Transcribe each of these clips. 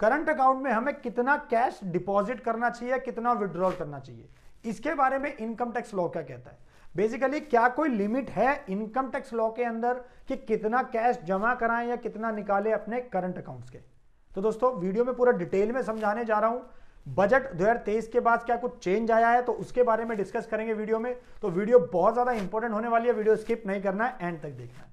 current account में हमें कितना कैश डिपॉजिट करना चाहिए कितना विड्रॉल करना चाहिए इसके बारे में इनकम टैक्स लॉ क्या कहता है बेसिकली क्या कोई लिमिट है इनकम टैक्स लॉ के अंदर कि कितना कैश जमा कराएं या कितना निकालें अपने करंट अकाउंट्स के तो दोस्तों वीडियो में पूरा डिटेल में समझाने जा रहा हूं बजट दो के बाद क्या कुछ चेंज आया है तो उसके बारे में डिस्कस करेंगे वीडियो में तो वीडियो बहुत ज़्यादा इंपॉर्टेंट होने वाली है वीडियो स्किप नहीं करना है एंड तक देखना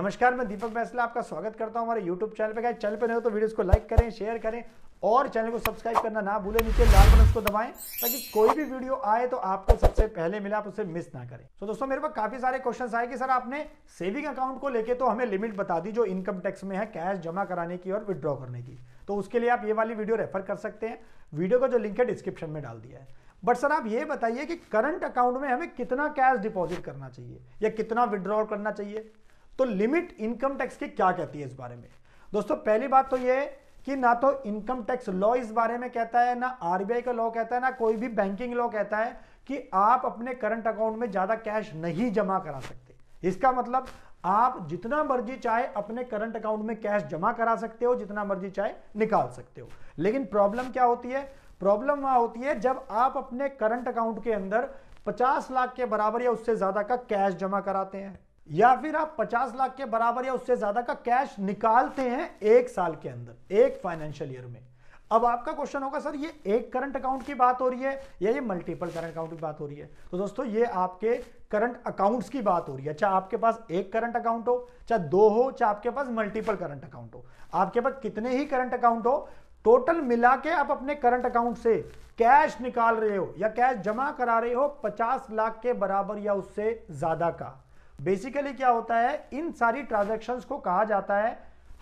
नमस्कार मैं दीपक बैसला आपका स्वागत करता हूं हमारे यूट्यूब चैनल पे चैनल पे नहीं हो तो वीडियोस को लाइक करें शेयर करें और चैनल को सब्सक्राइब करना ना भूलें नीचे लाल बटन को दबाएं ताकि कोई भी वीडियो आए तो आपको सबसे पहले मिले आप उसे मिस ना करें तो दोस्तों मेरे पास काफी सारे क्वेश्चन आए कि सर आपने सेविंग अकाउंट को लेकर तो हमें लिमिट बता दी जो इनकम टैक्स में है कैश जमा कराने की और विदड्रॉ करने की तो उसके लिए आप ये वाली वीडियो रेफर कर सकते हैं वीडियो का जो लिंक है डिस्क्रिप्शन में डाल दिया है बट सर आप ये बताइए कि करंट अकाउंट में हमें कितना कैश डिपॉजिट करना चाहिए या कितना विड्रॉ करना चाहिए तो लिमिट इनकम टैक्स की क्या कहती है इस बारे में दोस्तों पहली बात तो ये कि ना तो इनकम टैक्स लॉ इस बारे में कहता है ना आरबीआई का लॉ कहता है ना कोई भी बैंकिंग लॉ कहता है कि आप अपने करंट अकाउंट में ज्यादा कैश नहीं जमा करा सकते इसका मतलब आप जितना मर्जी चाहे अपने करंट अकाउंट में कैश जमा करा सकते हो जितना मर्जी चाहे निकाल सकते हो लेकिन प्रॉब्लम क्या होती है प्रॉब्लम वहां होती है जब आप अपने करंट अकाउंट के अंदर 50 लाख के बराबर या उससे ज्यादा का कैश जमा कराते हैं या फिर आप 50 लाख के बराबर या उससे ज्यादा का कैश निकालते हैं एक साल के अंदर एक फाइनेंशियल ईयर में अब आपका क्वेश्चन होगा सर ये एक करंट अकाउंट की बात हो रही है या ये मल्टीपल करंट अकाउंट की बात हो रही है तो दोस्तों ये आपके करंट अकाउंट्स की बात हो रही है चाहे आपके पास एक करंट अकाउंट हो चाहे दो हो चाहे आपके पास मल्टीपल करंट अकाउंट हो आपके पास कितने ही करंट अकाउंट हो टोटल मिला के आप अपने करंट अकाउंट से कैश निकाल रहे हो या कैश जमा करा रहे हो पचास लाख के बराबर या उससे ज्यादा का बेसिकली क्या होता है इन सारी ट्रांजेक्शन को कहा जाता है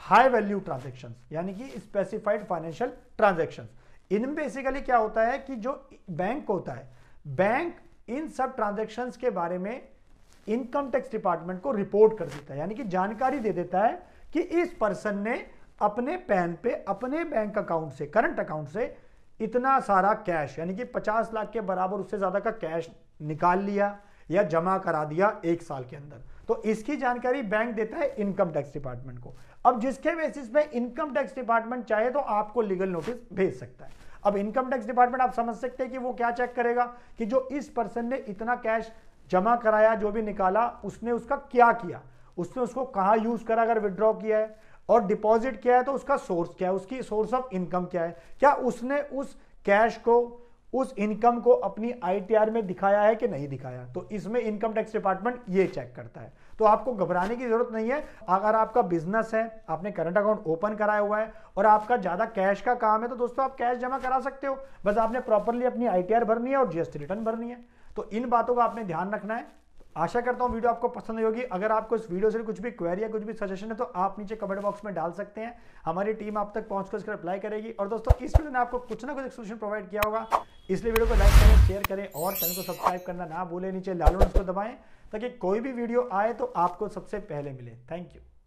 हाई वैल्यू ट्रांजेक्शन यानी कि स्पेसिफाइड फाइनेंशियल ट्रांजेक्शन इनमें बेसिकली क्या होता है कि जो बैंक होता है बैंक इन सब ट्रांजेक्शन के बारे में इनकम टैक्स डिपार्टमेंट को रिपोर्ट कर देता है यानी कि जानकारी दे देता है कि इस पर्सन ने अपने पैन पे अपने बैंक अकाउंट से करंट अकाउंट से इतना सारा कैश यानी कि 50 लाख के बराबर उससे ज़्यादा का कैश निकाल लिया या जमा करा दिया एक साल के अंदर तो इसकी जानकारी बैंक देता है इनकम टैक्स डिपार्टमेंट को अब जिसके बेसिस पे इनकम टैक्स डिपार्टमेंट चाहे तो आपको लीगल नोटिस भेज सकता है अब इनकम टैक्स डिपार्टमेंट आप समझ सकते हैं कि वो क्या चेक करेगा कि जो इस पर्सन ने इतना कैश जमा कराया जो भी निकाला उसने उसका क्या किया उसने उसको कहा यूज करा अगर विदड्रॉ किया है और डिपॉजिट किया है तो उसका सोर्स क्या है उसकी सोर्स ऑफ इनकम क्या है क्या उसने उस कैश को उस इनकम को अपनी आईटीआर में दिखाया है कि नहीं दिखाया तो इसमें इनकम टैक्स डिपार्टमेंट ये चेक करता है तो आपको घबराने की जरूरत नहीं है अगर आपका बिजनेस है आपने करंट अकाउंट ओपन कराया हुआ है और आपका ज्यादा कैश का काम है तो दोस्तों आप कैश जमा करा सकते हो बस आपने प्रॉपरली अपनी आईटीआर भरनी है और जीएसटी रिटर्न भरनी है तो इन बातों का आपने ध्यान रखना है आशा करता हूँ वीडियो आपको पसंद होगी अगर आपको इस वीडियो से कुछ भी क्वेरी या कुछ भी सजेशन है तो आप नीचे कमेंट बॉक्स में डाल सकते हैं हमारी टीम आप तक पहुँच कर अप्लाई रिप्लाई करेगी और दोस्तों इस वीडियो ने आपको कुछ ना कुछ एक्सप्लेन प्रोवाइड किया होगा इसलिए वीडियो को लाइक करें शेयर करें और चैनल को सब्सक्राइब करना ना भूलें नीचे लाल को दबाएं ताकि कोई भी वीडियो आए तो आपको सबसे पहले मिले थैंक यू